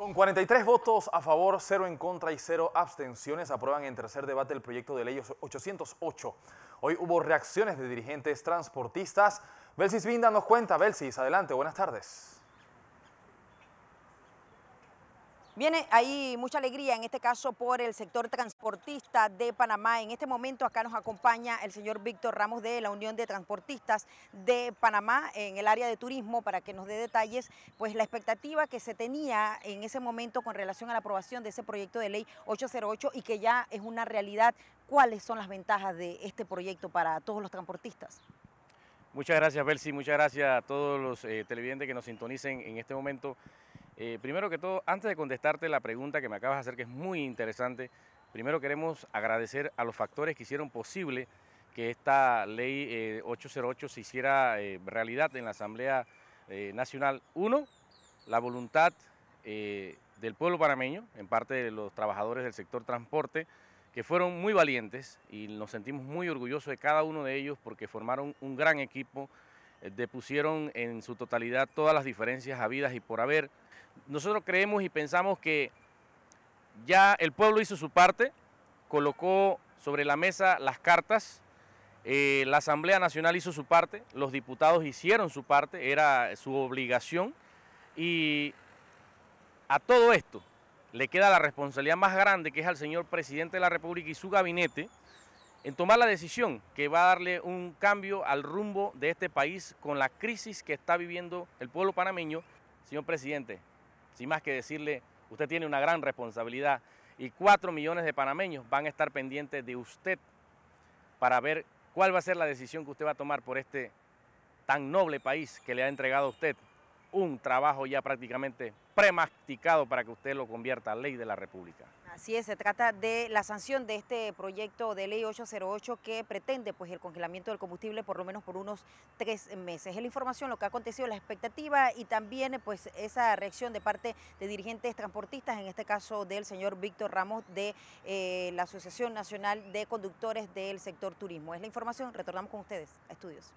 Con 43 votos a favor, 0 en contra y 0 abstenciones, aprueban en tercer debate el proyecto de ley 808. Hoy hubo reacciones de dirigentes transportistas. Belsis Vinda nos cuenta. Belsis, adelante, buenas tardes. Viene ahí mucha alegría, en este caso por el sector transportista de Panamá. En este momento acá nos acompaña el señor Víctor Ramos de la Unión de Transportistas de Panamá en el área de turismo para que nos dé detalles, pues la expectativa que se tenía en ese momento con relación a la aprobación de ese proyecto de ley 808 y que ya es una realidad. ¿Cuáles son las ventajas de este proyecto para todos los transportistas? Muchas gracias, Belsi. Muchas gracias a todos los eh, televidentes que nos sintonicen en este momento. Eh, primero que todo, antes de contestarte la pregunta que me acabas de hacer, que es muy interesante, primero queremos agradecer a los factores que hicieron posible que esta ley 808 eh, se hiciera eh, realidad en la Asamblea Nacional. Uno, la voluntad del pueblo panameño, en parte de los trabajadores del sector transporte, que fueron muy valientes y nos sentimos muy orgullosos de cada uno de ellos porque formaron un gran equipo, depusieron en su totalidad todas las diferencias habidas y por haber nosotros creemos y pensamos que ya el pueblo hizo su parte, colocó sobre la mesa las cartas, eh, la Asamblea Nacional hizo su parte, los diputados hicieron su parte, era su obligación y a todo esto le queda la responsabilidad más grande que es al señor presidente de la República y su gabinete en tomar la decisión que va a darle un cambio al rumbo de este país con la crisis que está viviendo el pueblo panameño. Señor presidente, sin más que decirle, usted tiene una gran responsabilidad y cuatro millones de panameños van a estar pendientes de usted para ver cuál va a ser la decisión que usted va a tomar por este tan noble país que le ha entregado a usted un trabajo ya prácticamente premasticado para que usted lo convierta a ley de la República. Así es, se trata de la sanción de este proyecto de ley 808 que pretende pues el congelamiento del combustible por lo menos por unos tres meses. Es la información, lo que ha acontecido, la expectativa y también pues esa reacción de parte de dirigentes transportistas, en este caso del señor Víctor Ramos de eh, la Asociación Nacional de Conductores del Sector Turismo. Es la información, retornamos con ustedes a estudios.